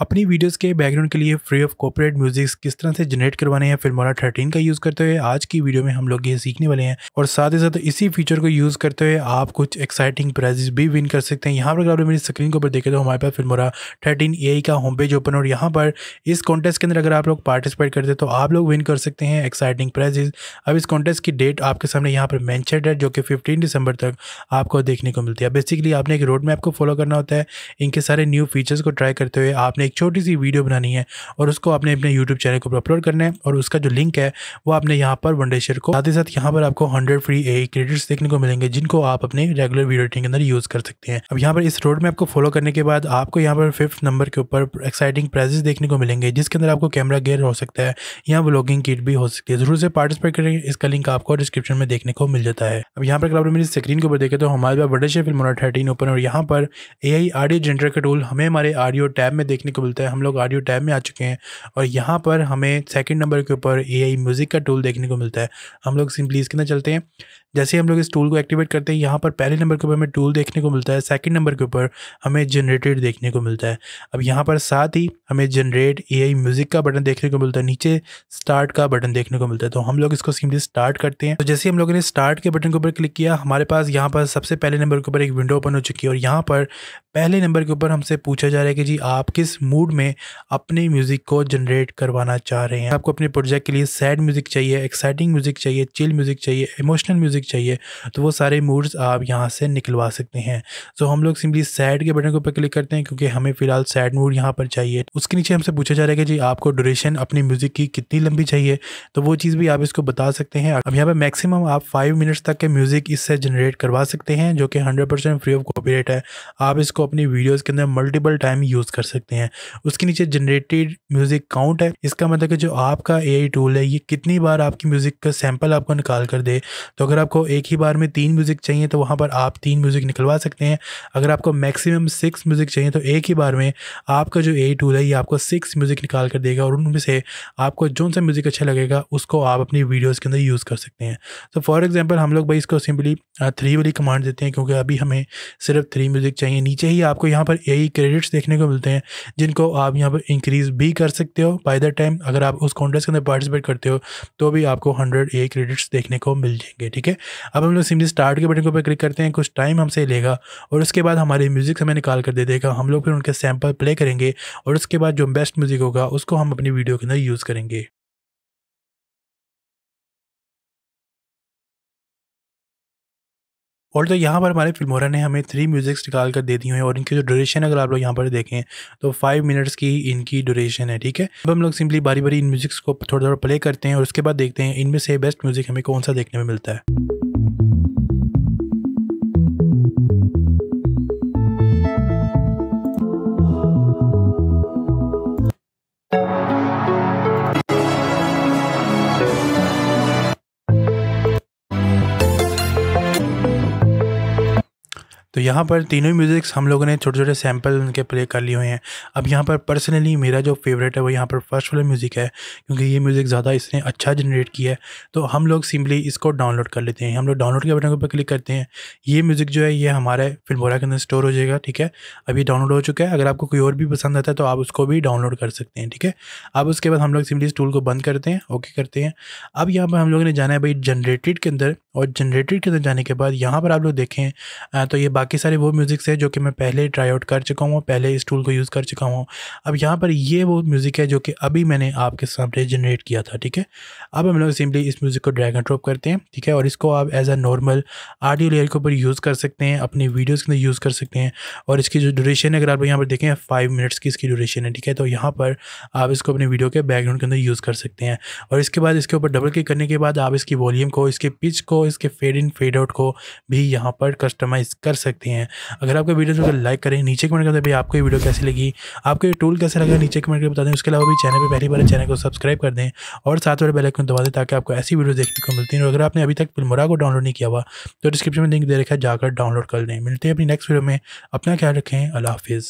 अपनी वीडियोस के बैकग्राउंड के लिए फ्री ऑफ कॉपरेट म्यूजिक किस तरह से जनरेट करवाने हैं फिल्मोरा थर्टीन का यूज़ करते हुए आज की वीडियो में हम लोग ये सीखने वाले हैं और साथ ही साथ इसी फीचर को यूज़ करते हुए आप कुछ एक्साइटिंग प्राइजेस भी विन कर सकते हैं यहाँ पर अगर मेरी स्क्रीन के ऊपर देखे तो हमारे पास फिल्मोरा थर्टीन ए का होम पेज ओपन और यहाँ पर इस कॉन्टेस्ट के अंदर अगर आप लोग पार्टिसिपेट करते हैं तो आप लोग विन कर सकते हैं एक्साइटिंग प्राइजेस अब इस कॉन्टेस्ट की डेट आपके सामने यहाँ पर मैंशन है जो कि फिफ्टीन दिसंबर तक आपको देखने को मिलती है बेसिकली आपने एक रोड मैप को फॉलो करना होता है इनके सारे न्यू फीचर्स को ट्राई करते हुए आपने एक छोटी सी वीडियो बनानी है और उसको आपने अपने यूट्यूब चैनल को अपलोड करना है और उसका जो लिंक है वो आपने यहाँ पर वनडे शेयर को साथ ही साथ यहाँ पर आपको हंड्रेड फ्री ए क्रेडिट्स देखने को मिलेंगे जिनको आप अपने रेगुलर वीडियो एडिटिंग के अंदर यूज़ कर सकते हैं अब यहाँ पर इस रोड में आपको फॉलो करने के बाद आपको यहाँ पर फिफ्थ नंबर के ऊपर एक्साइटिंग प्राइजेस देखने को मिलेंगे जिसके अंदर आपको कैमरा गेयर हो सकता है या ब्लॉगिंग किट भी हो सकती है जरूर से पार्टिसिपेट करें इसका लिंक आपको डिस्क्रिप्शन में देखने को मिल जाता है अब यहाँ पर अगर मेरी स्क्रीन के ऊपर देखें तो हमारे पास बड़े शेयर फिल्म थर्टीन ओपन और यहाँ पर ए आई ऑडियो जनरेटर का टूल हमें हमारे ऑडियो टैब में देखने को को बोलते हैं हम लोग ऑडियो टैब में आ चुके हैं और यहाँ पर हमें सेकंड नंबर के ऊपर ए म्यूज़िक का टूल देखने को मिलता है हम लोग सिंपली इसके अंदर चलते हैं जैसे हम लोग इस टूल को एक्टिवेट करते हैं यहाँ पर पहले नंबर के ऊपर हमें टूल देखने को मिलता है सेकंड नंबर के ऊपर हमें जनरेटेड देखने को मिलता है अब यहाँ पर साथ ही हमें जनरेट ए म्यूज़िक का बटन देखने को मिलता है नीचे स्टार्ट का बटन देखने को मिलता है तो हम लोग इसको सिंपली स्टार्ट करते हैं तो जैसे हम लोगों ने स्टार्ट के बटन के ऊपर क्लिक किया हमारे पास यहाँ पर सबसे पहले नंबर के ऊपर एक विंडो ओपन हो चुकी है और यहाँ पर पहले नंबर के ऊपर हमसे पूछा जा रहा है कि जी आप किस मूड में अपने म्यूज़िक को जनरेट करवाना चाह रहे हैं आपको अपने प्रोजेक्ट के लिए सैड म्यूज़िक चाहिए एक्साइटिंग म्यूज़िक चाहिए चिल म्यूज़िक चाहिए इमोशनल म्यूज़िक चाहिए तो वो सारे मूड्स आप यहाँ से निकलवा सकते हैं सो हम लोग सिंपली सैड के बटन के ऊपर क्लिक करते हैं क्योंकि हमें फिलहाल सैड मूड यहाँ पर चाहिए उसके नीचे हमसे पूछा जा रहा है कि जी आपको ड्यूरेशन अपनी म्यूज़िक की कितनी लंबी चाहिए तो वो चीज़ भी आप इसको बता सकते हैं अब यहाँ पर मैक्सिमम आप फाइव मिनट्स तक के म्यूज़िक इससे जनरेट करवा सकते हैं जो कि hundred percent free of copy है आप इसको अपनी वीडियोज़ के अंदर मल्टीपल टाइम यूज़ कर सकते हैं है उसके नीचे जनरेटेड म्यूज़िक काउंट है इसका मतलब कि जो आपका ए टूल है ये कितनी बार आपकी म्यूज़िक का सैम्पल आपको निकाल कर दे तो अगर आपको एक ही बार में तीन म्यूज़िक चाहिए तो वहाँ पर आप तीन म्यूज़िक निकलवा सकते हैं अगर आपको मैक्सिमम सिक्स म्यूज़िक चाहिए तो एक ही बार में आपका जो ए टूल है ये आपको सिक्स म्यूज़िक निकाल कर देगा और उनमें से आपको जो सा म्यूज़िक अच्छा लगेगा उसको आप अपनी वीडियोज़ के अंदर यूज़ कर सकते हैं तो फॉर एग्ज़ाम्पल हम लोग भाई इसको सिंपली थ्री वाली कमांड देते हैं क्योंकि अभी हमें सिर्फ थ्री म्यूज़िक चाहिए नीचे ही आपको यहाँ पर यही क्रेडिट्स देखने को मिलते हैं जिनको आप यहाँ पर इंक्रीज़ भी कर सकते हो बाय द टाइम अगर आप उस कॉन्टेस्ट के अंदर पार्टिसिपेट करते हो तो भी आपको हंड्रेड ए क्रेडिट्स देखने को मिल जाएंगे ठीक है अब हम लोग सिमली स्टार्ट के बटन के ऊपर क्लिक करते हैं कुछ टाइम हमसे लेगा और उसके बाद हमारे म्यूज़िक हमें निकाल कर दे देगा हम लोग फिर उनके सैम्पल प्ले करेंगे और उसके बाद जो बेस्ट म्यूज़िक होगा उसको हम अपनी वीडियो के अंदर यूज़ करेंगे और तो यहाँ पर हमारे फिल्मोरा ने हमें थ्री म्यूज़िक्स निकाल कर दे दी हैं और इनकी जो ड्यूरेशन अगर आप लोग यहाँ पर देखें तो फाइव मिनट्स की इनकी ड्यूरेशन है ठीक है अब हम लोग सिंपली बारी बारी इन म्यूज़िक्स को थोड़ा थोड़ा प्ले करते हैं और उसके बाद देखते हैं इनमें से बेस्ट म्यूज़िक हमें कौन सा देखने में मिलता है तो यहाँ पर तीनों म्यूज़िक्स हम लोगों ने छोटे छोटे सैम्पल उनके प्ले कर लिए हुए हैं अब यहाँ पर पर्सनली मेरा जो फेवरेट है वो यहाँ पर फर्स्ट वाला म्यूज़िक है क्योंकि ये म्यूज़िक ज़्यादा इसने अच्छा जनरेट किया है तो हम लोग सिंपली इसको डाउनलोड कर लेते हैं हम लोग डाउनलोड के बटन के ऊपर क्लिक करते हैं ये म्यूज़िक जो है ये हमारे फिल्मोरा के अंदर स्टोर हो जाएगा ठीक है अभी डाउनलोड हो चुका है अगर आपको कोई और भी पसंद आता है तो आप उसको भी डाउनलोड कर सकते हैं ठीक है अब उसके बाद हम लोग सिम्पली इस टूल को बंद करते हैं ओके करते हैं अब यहाँ पर हम लोगों ने जाना है भाई जनरेटेड के अंदर और जनरेटर के अंदर जाने के बाद यहाँ पर आप लोग देखें तो ये बाकी सारे वो म्यूज़िक्स है जो कि मैं पहले ट्राई आउट कर चुका हूँ पहले इस टूल को यूज़ कर चुका हूँ अब यहाँ पर ये वो म्यूज़िक है जो कि अभी मैंने आपके सामने जनरेट किया था ठीक है अब हम लोग सिंपली इस म्यूज़िक को ड्रैग एंड ड्रॉप करते हैं ठीक है और इसको आप as a normal audio layer के ऊपर यूज़ कर सकते हैं अपनी वीडियोज़ के अंदर यूज़ कर सकते हैं और इसकी जो ड्यूरेशन है अगर आप यहाँ पर देखें फाइव मिनट्स की इसकी ड्यूरेशन है ठीक है तो यहाँ पर आप इसको अपने वीडियो के बैकग्राउंड के अंदर यूज़ कर सकते हैं और इसके बाद इसके ऊपर डबल क्लिक करने के बाद आप इसकी वॉल्यूम को इसके पिच को इसके फेड इन फेड आउट को भी यहाँ पर कस्टमाइज़ कर सकते हैं अगर आपका वीडियो तो लाइक करें नीचे कमेंट करते भाई आपको ये वीडियो कैसी लगी आपको ये टूल कैसे लगा नीचे कमेंट करके बता दें उसके अलावा भी चैनल पर पहली बार चैनल को सब्सक्राइब कर दें और साथ वाले बेलाइकन दबा दें ताकि आपको ऐसी वीडियो देखने को मिलती है और अगर आपने अभी तक फिल्मा को डाउनलोड नहीं किया हुआ तो डिस्क्रिप्शन में लिंक दे रखा है जाकर डाउनलोड कर लें मिलते हैं अपनी नेक्स्ट वीडियो में अपना ख्याल रखें अला हाफिज़